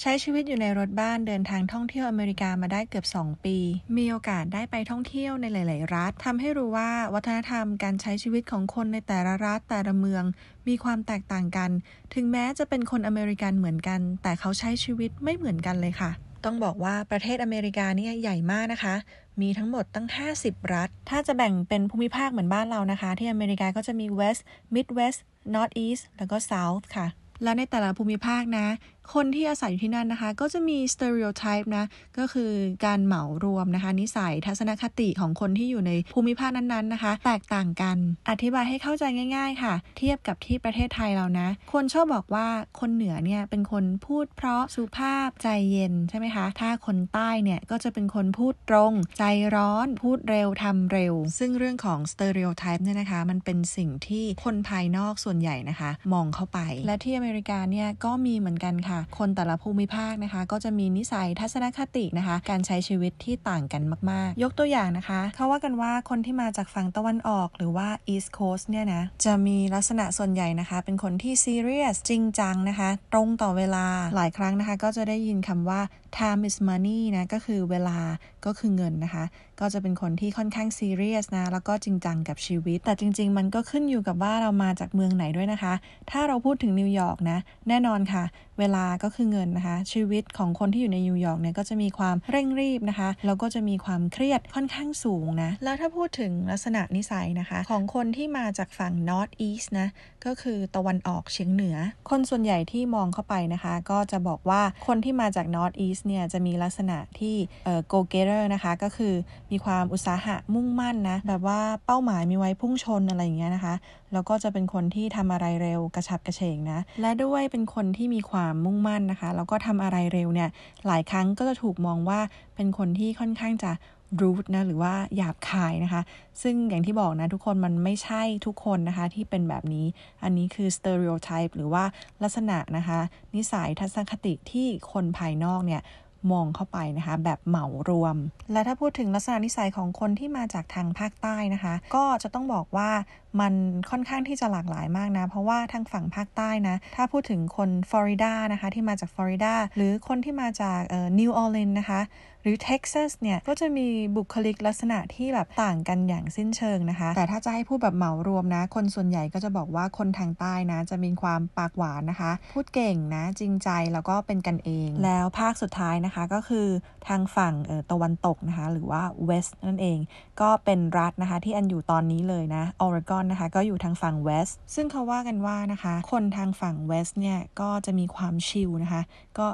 ใช้ชีวิตอยู่ในรถบ้านเดินทางท่องเที่ยวอเมริกามาได้เกือบ 2 ปี มีโอกาสได้ไปท่องเที่ยวในหลาย ๆรัฐ ทำให้รู้ว่าวัฒนธรรมการใช้ชีวิตของคนในแต่ละรัฐแต่ละเมือง มีความแตกต่างกัน ถึงแม้จะเป็นคนอเมริกันเหมือนกัน แต่เขาใช้ชีวิตไม่เหมือนกันเลยค่ะ ต้องบอกว่าประเทศอเมริกาเนี่ยใหญ่มากนะคะ มีทั้งหมดตั้ง50รัฐ ถ้าจะแบ่งเป็นภูมิภาคเหมือนบ้านเรานะคะ ที่อเมริกาก็จะมี West Midwest Northeast แล้วก็ South ค่ะ แล้วในแต่ละภูมิภาคนะคนที่อาศัยอยู่ที่นั่นนะคะ ก็จะมีสเตอริโอไทป์นะ ก็คือการเหมารวมนะคะ นิสัยทัศนคติของคนที่อยู่ในภูมิภาคนั้นๆนะคะ แตกต่างกันอธิบายให้เข้าใจง่าย ๆ ค่ะ เทียบกับที่ประเทศไทยเรานะ คนชอบบอกว่าคนเหนือเนี่ย เป็นคนพูดเพราะสุภาพใจเย็นใช่ไหมคะ ถ้าคนใต้เนี่ย ก็จะเป็นคนพูดตรง ใจร้อนพูดเร็วทำเร็ว ซึ่งเรื่องของสเตอริโอไทป์เนี่ยนะคะมันเป็นสิ่งที่คนภายนอกส่วนใหญ่นะคะ มองเข้าไป และที่อเมริกาเนี่ยก็มีเหมือนกันค่ะคนแต่ละภูมิภาคนะคะ ก็จะมีนิสัยทัศนคตินะคะ การใช้ชีวิตที่ต่างกันมากๆ ยกตัวอย่างนะคะ เขาว่ากันว่าคนที่มาจากฝั่งตะวันออก หรือว่า East Coast เนี่ยนะ จะมีลักษณะส่วนใหญ่นะคะ เป็นคนที่ serious จริงจังนะคะ ตรงต่อเวลาหลายครั้งนะคะ ก็จะได้ยินคำว่า time is money นะก็คือเวลาก็คือเงินนะคะ ก็จะเป็นคนที่ค่อนข้างซีเรียสนะ แล้วก็จริงจังกับชีวิต แต่จริง ๆ มันก็ขึ้นอยู่กับว่าเรามาจากเมืองไหนด้วยนะคะ ถ้าเราพูดถึงนิวยอร์กนะ แน่นอนค่ะ เวลาก็คือเงินนะคะ ชีวิตของคนที่อยู่ในนิวยอร์กเนี่ยก็จะมีความเร่งรีบนะคะ แล้วก็จะมีความเครียดค่อนข้างสูงนะ แล้วถ้าพูดถึงลักษณะนิสัยนะคะ ของคนที่มาจากฝั่ง north east นะ ก็คือตะวันออกเฉียงเหนือ คนส่วนใหญ่ที่มองเข้าไปนะคะ ก็จะบอกว่าคนที่มาจาก north east เนี่ยจะมีลักษณะที่ go getter Leader นะคะก็คือมีความอุตสาหะมุ่งมั่นนะแบบว่าเป้าหมายมีไว้พุ่งชนอะไรอย่างเงี้ยนะคะแล้วก็จะเป็นคนที่ทำอะไรเร็วกระชับกระเฉงนะและด้วยเป็นคนที่มีความมุ่งมั่นนะคะแล้วก็ทำอะไรเร็วเนี่ยหลายครั้งก็จะถูกมองว่าเป็นคนที่ค่อนข้างจะรูทนะหรือว่าหยาบคายนะคะ ซึ่งอย่างที่บอกนะทุกคนมันไม่ใช่ทุกคนนะคะที่เป็นแบบนี้ อันนี้คือ stereotype หรือว่าลักษณะนะคะนิสัยทัศนคติที่คนภายนอกเนี่ยมองเข้าไปนะคะ แบบเหมารวม และถ้าพูดถึงลักษณะนิสัยของคนที่มาจากทางภาคใต้นะคะ ก็จะต้องบอกว่ามันค่อนข้างที่จะหลากหลายมากนะ เพราะว่าทางฝั่งภาคใต้นะ ถ้าพูดถึงคนฟลอริดานะคะ ที่มาจากฟลอริดาหรือคนที่มาจากนิวออร์ลีนนะคะหรือเท็กซัสเนี่ย ก็จะมีบุคลิกลักษณะที่แบบต่างกันอย่างสิ้นเชิงนะคะ แต่ถ้าจะให้พูดแบบเหมารวมนะ คนส่วนใหญ่ก็จะบอกว่าคนทางใต้นะ จะมีความปากหวานนะคะ พูดเก่งนะจริงใจแล้วก็เป็นกันเอง แล้วภาคสุดท้ายนะคะก็คือทางฝั่งตะวันตกนะคะ หรือว่าเวสต์นั่นเอง ก็เป็นรัฐนะคะที่อันอยู่ตอนนี้เลยนะออริกอนนะคะ ก็อยู่ทางฝั่งเวสต์ซึ่งเขาว่ากันว่านะคะคนทางฝั่งเวสต์เนี่ยก็จะมีความชิลนะคะก็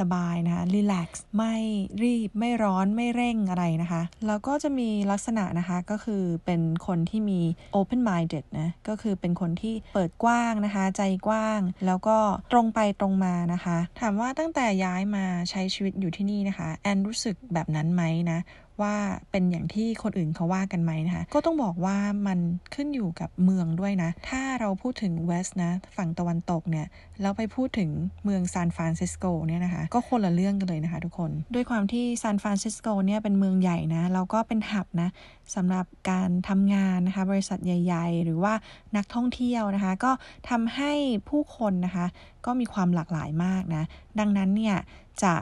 สบายๆนะคะรีแลกซ์ไม่รีบไม่ร้อนไม่เร่งอะไรนะคะ แล้วก็จะมีลักษณะนะคะก็คือเป็นคนที่มี open minded นะ ก็คือเป็นคนที่เปิดกว้างนะคะ ใจกว้าง แล้วก็ตรงไปตรงมานะคะ ถามว่าตั้งแต่ย้ายมาใช้ชีวิตอยู่ที่นี่นะคะแอนรู้สึกแบบนั้นไหมนะว่าเป็นอย่างที่คนอื่นเขาว่ากันไหมนะคะ ก็ต้องบอกว่ามันขึ้นอยู่กับเมืองด้วยนะถ้าเราพูดถึงเวสต์นะฝั่งตะวันตกเนี่ยแล้วไปพูดถึงเมืองซานฟรานซิสโกเนี่ยนะคะก็คนละเรื่องกันเลยนะคะทุกคนด้วยความที่ซานฟรานซิสโกเนี่ยเป็นเมืองใหญ่นะ เราก็เป็นหับนะสำหรับการทำงานนะคะบริษัทใหญ่ ๆ หรือว่านักท่องเที่ยวนะคะ ก็ทำให้ผู้คนนะคะ ก็มีความหลากหลายมากนะดังนั้นเนี่ยจะ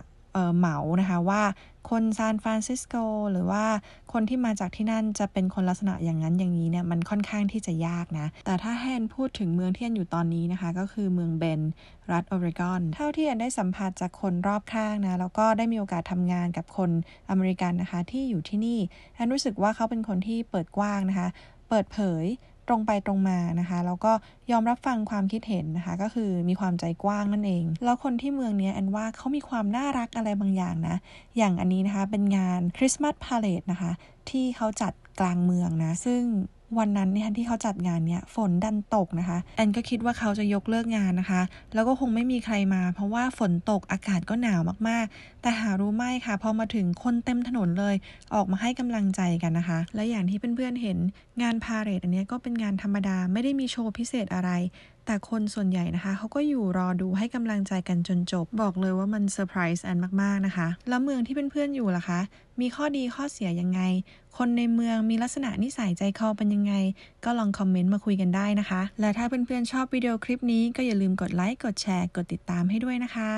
เหมานะคะว่าคนซานฟรานซิสโกหรือว่าคนที่มาจากที่นั่นจะเป็นคนลักษณะอย่างนั้นอย่างนี้เนี่ยมันค่อนข้างที่จะยากนะแต่ถ้าแฮนพูดถึงเมืองที่แอนอยู่ตอนนี้นะคะก็คือเมืองเบนรัฐออรกอนเท่าที่แอนได้สัมผัสจากคนรอบข้างนะแล้วก็ได้มีโอกาสทำงานกับคนอเมริกันนะคะที่อยู่ที่นี่แอนรู้สึกว่าเขาเป็นคนที่เปิดกว้างนะคะเปิดเผยตรงไปตรงมานะคะ แล้วก็ยอมรับฟังความคิดเห็นนะคะก็คือมีความใจกว้างนั่นเอง แล้วคนที่เมืองนี้แอนว่าเขามีความน่ารักอะไรบางอย่างนะ อย่างอันนี้นะคะเป็นงานคริสต์มาสพาเลทนะคะ ที่เขาจัดกลางเมืองนะซึ่งวันนั้นเนี่ยที่เขาจัดงานเนี่ยฝนดันตกนะคะ แอนก็คิดว่าเขาจะยกเลิกงานนะคะ แล้วก็คงไม่มีใครมา เพราะว่าฝนตกอากาศก็หนาวมาก ๆ แต่หารู้ไม่ค่ะ พอมาถึงคนเต็มถนนเลย ออกมาให้กำลังใจกันนะคะ และอย่างที่เพื่อนๆเห็นงานพาเหรดอันนี้ก็เป็นงานธรรมดาไม่ได้มีโชว์พิเศษอะไรแต่คนส่วนใหญ่นะคะ เขาก็อยู่รอดูให้กำลังใจกันจนจบ บอกเลยว่ามันเซอร์ไพรส์แอนมาก ๆ นะคะ แล้วเมืองที่เพื่อนๆอยู่ล่ะคะ มีข้อดีข้อเสียยังไง คนในเมืองมีลักษณะนิสัยใจคอเป็นยังไง ก็ลองคอมเมนต์มาคุยกันได้นะคะ และถ้าเพื่อนๆชอบวิดีโอคลิปนี้ก็อย่าลืมกดไลค์กดแชร์กดติดตามให้ด้วยนะคะ